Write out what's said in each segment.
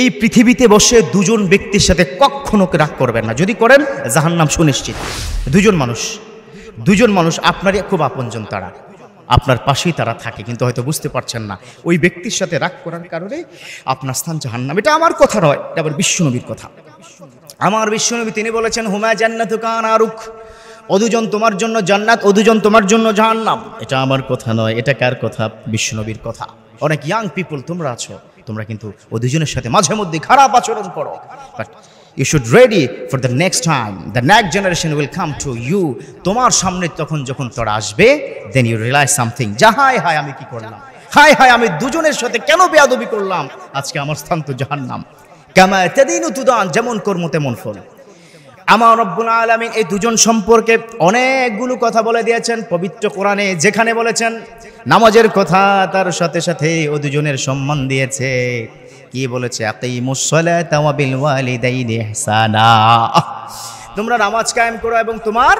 এই পৃথিবীতে বসে দুজন ব্যক্তির সাথে কখনো রাগ করবেন না যদি করেন জাহান নাম সুনিশ্চিত দুজন মানুষ দুজন মানুষ আপনারই খুব আপনজন তারা আপনার পাশেই তারা থাকে কিন্তু হয়তো বুঝতে পারছেন না ওই ব্যক্তির সাথে রাগ করার কারণে আপনার স্থান জাহান নাম এটা আমার কথা নয় এটা আবার বিশ্বনবীর কথা আমার বিশ্বনবী তিনি বলেছেন হুমায় জান্নাত কান আরুখ অদুজন তোমার জন্য জান্নাত অদুজন তোমার জন্য জাহান্নাম এটা আমার কথা নয় এটা কার কথা বিশ্বনবীর কথা অনেক ইয়াং পিপল তোমরা আছো তোমরা কিন্তু ও দুজনের সাথে মাঝে মধ্যে খারাপ আচরণ করো but you should ready for the next time the next generation will come to you তোমার সামনে তখন যখন তোরা আসবে দেন ইউ রিলাইজ সামথিং যা হায় হায় আমি কি করলাম হায় হায় আমি দুজনের সাথে কেন বেয়াদবি করলাম আজকে আমার স্থান তো নাম কেমন তেদিন তুদান যেমন কর্ম তেমন ফল আমার রব্বুল আলমিন এই দুজন সম্পর্কে অনেকগুলো কথা বলে দিয়েছেন পবিত্র কোরআনে যেখানে বলেছেন নামাজের কথা তার সাথে সাথে ও দুজনের সম্মান দিয়েছে কি বলেছে তোমরা নামাজ কায়েম করো এবং তোমার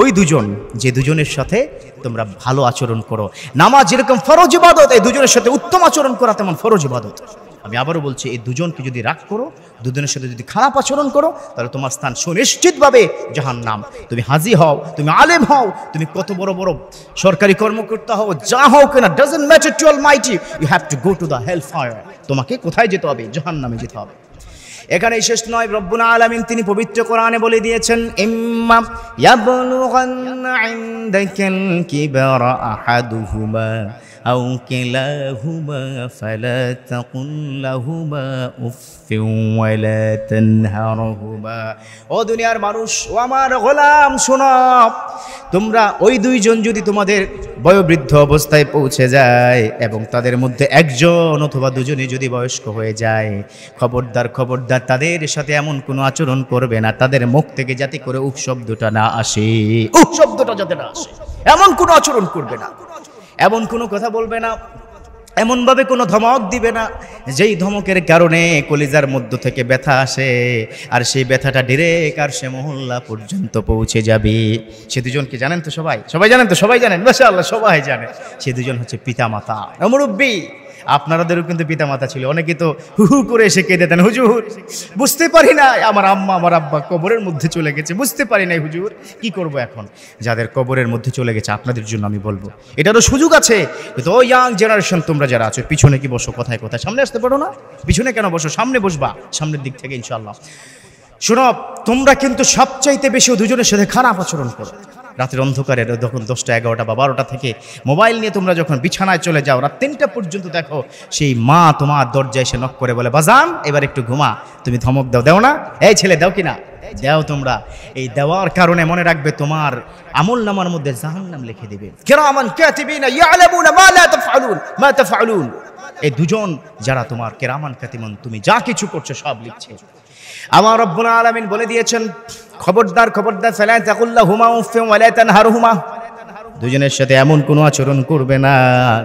ওই দুজন যে দুজনের সাথে তোমরা ভালো আচরণ করো নামাজ যেরকম ফরজ ইবাদত এই দুজনের সাথে উত্তম আচরণ করা তেমন ফরজ ইবাদত আমি আবারও বলছি এই দুজনকে যদি রাগ করো দুজনের সাথে যদি খারাপ আচরণ করো তাহলে তোমার স্থান সুনিশ্চিতভাবে জাহান নাম তুমি হাজি হও তুমি আলেম হও তুমি কত বড় বড় সরকারি কর্মকর্তা হও যা হও কিনা doesn't matter to almighty you have to go to the hell fire তোমাকে কোথায় যেতে হবে জাহান নামে যেতে হবে এখানে শেষ নয় রব্বুল আলামিন তিনি পবিত্র কোরআনে বলে দিয়েছেন ইম্মা ইয়াবলুগান্না ইনদাকাল কিবারা আহাদুহুমা আও কিলাহুমা ফালা তাকুল লাহুমা উফিন ওয়ালা তানহারহুমা ও দুনিয়ার মানুষ ও আমার গোলাম শোনো তোমরা ওই দুইজন যদি তোমাদের বয়োবৃদ্ধ অবস্থায় পৌঁছে যায় এবং তাদের মধ্যে একজন অথবা দুজনে যদি বয়স্ক হয়ে যায় খবরদার খবরদার খবরদার তাদের সাথে এমন কোনো আচরণ করবে না তাদের মুখ থেকে যাতে করে উপ শব্দটা না আসে উপ শব্দটা যাতে না আসে এমন কোনো আচরণ করবে না এমন কোনো কথা বলবে না এমনভাবে কোনো ধমক দিবে না যেই ধমকের কারণে কলিজার মধ্য থেকে ব্যথা আসে আর সেই ব্যথাটা ডিরেক আর সে মহল্লা পর্যন্ত পৌঁছে যাবে সে দুজনকে জানেন তো সবাই সবাই জানেন তো সবাই জানেন বেশ আল্লাহ সবাই জানে সে দুজন হচ্ছে পিতামাতা মুরব্বী আপনারাদেরও কিন্তু পিতামাতা ছিল অনেকে তো হু করে এসে কেঁদে দেন হুজুর বুঝতে পারি না আমার আম্মা আমার আব্বা কবরের মধ্যে চলে গেছে বুঝতে পারি না হুজুর কি করব এখন যাদের কবরের মধ্যে চলে গেছে আপনাদের জন্য আমি বলবো এটারও সুযোগ আছে তো ইয়াং জেনারেশন তোমরা যারা আছো পিছনে কি বসো কোথায় কোথায় সামনে আসতে পারো না পিছনে কেন বসো সামনে বসবা সামনের দিক থেকে ইনশাল্লাহ শোনো তোমরা কিন্তু সবচাইতে বেশি দুজনের সাথে খারাপ আচরণ করো রাতের অন্ধকারে যখন দশটা এগারোটা বা বারোটা থেকে মোবাইল নিয়ে তোমরা যখন বিছানায় চলে যাও রাত তিনটা পর্যন্ত দেখো সেই মা তোমার দরজায় এসে নক করে বলে বাজান এবার একটু ঘুমা তুমি ধমক দাও দেও না এই ছেলে দাও কিনা দেও তোমরা এই দেওয়ার কারণে মনে রাখবে তোমার আমল নামার মধ্যে নাম লিখে দেবে কেন আমান কে মা লা তাফআলুন মা তাফআলুন এই দুজন যারা তোমার কেরামান খাতিমন তুমি যা কিছু করছো সব লিখছে আমার রব্বুল আলমিন বলে দিয়েছেন খবরদার খবরদার ফেলায় তাকুল্লা হুমা উফে ওয়ালায় হুমা দুজনের সাথে এমন কোনো আচরণ করবে না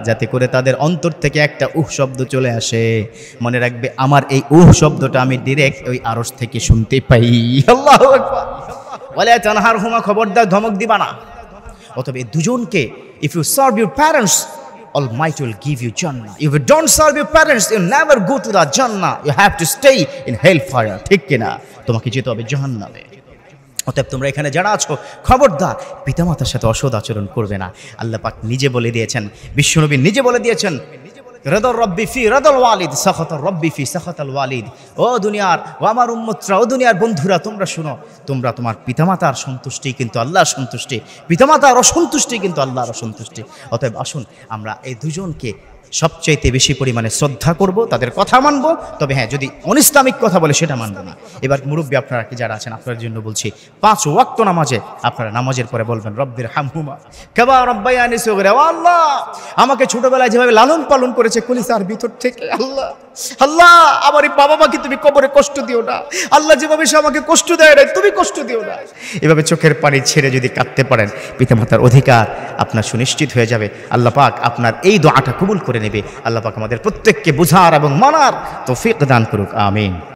যাতে করে তাদের অন্তর থেকে একটা উহ শব্দ চলে আসে মনে রাখবে আমার এই উহ শব্দটা আমি ডিরেক্ট ওই আরস থেকে শুনতে পাই আল্লাহ বলে তানহার হুমা খবরদার ধমক দিবা না অতবে দুজনকে if you serve your parents Almighty will give you Jannah. If you don't serve your parents, you'll never go to the Jannah. You have to stay in hellfire. ঠিক কিনা তোমাকে যেতে হবে জাহান্নামে অতএব তোমরা এখানে যারা আছো খবরদার পিতামাতার সাথে অসদ আচরণ করবে না আল্লাহ পাক নিজে বলে দিয়েছেন বিশ্বনবী নিজে বলে দিয়েছেন রদল রব্বি ফি রদল ওয়ালিদ সখত রব্বি ফি সখতল ওয়ালিদ ও দুনিয়ার ও আমার উম্মতরা ও দুনিয়ার বন্ধুরা তোমরা শুনো তোমরা তোমার পিতামাতার সন্তুষ্টি কিন্তু আল্লাহর সন্তুষ্টি পিতামাতার অসন্তুষ্টি কিন্তু আল্লাহর অসন্তুষ্টি অতএব আসুন আমরা এই দুজনকে সবচাইতে বেশি পরিমাণে শ্রদ্ধা করব তাদের কথা মানব তবে হ্যাঁ যদি অনিস্লামিক কথা বলে সেটা মানব না এবার মুরব্বী আপনারা যারা আছেন আপনার জন্য বলছি পাঁচ ওয়াক্ত নামাজে আপনারা নামাজের পরে বলবেন রব্বির হামহুমা কেবা রব্বাইয়ানি আল্লাহ আমাকে ছোটবেলায় যেভাবে লালন পালন করেছে কলিসার ভিতর থেকে আল্লাহ আল্লাহ আমার এই বাবা মাকে তুমি কবরে কষ্ট দিও না আল্লাহ যেভাবে সে আমাকে কষ্ট দেয় না তুমি কষ্ট দিও না এভাবে চোখের পানি ছেড়ে যদি কাঁদতে পারেন পিতামাতার অধিকার আপনার সুনিশ্চিত হয়ে যাবে আল্লাহ পাক আপনার এই দোয়াটা কবুল করে নেবে আল্লাহ পাক আমাদের প্রত্যেককে বুঝার এবং মানার ফিক দান করুক আমিন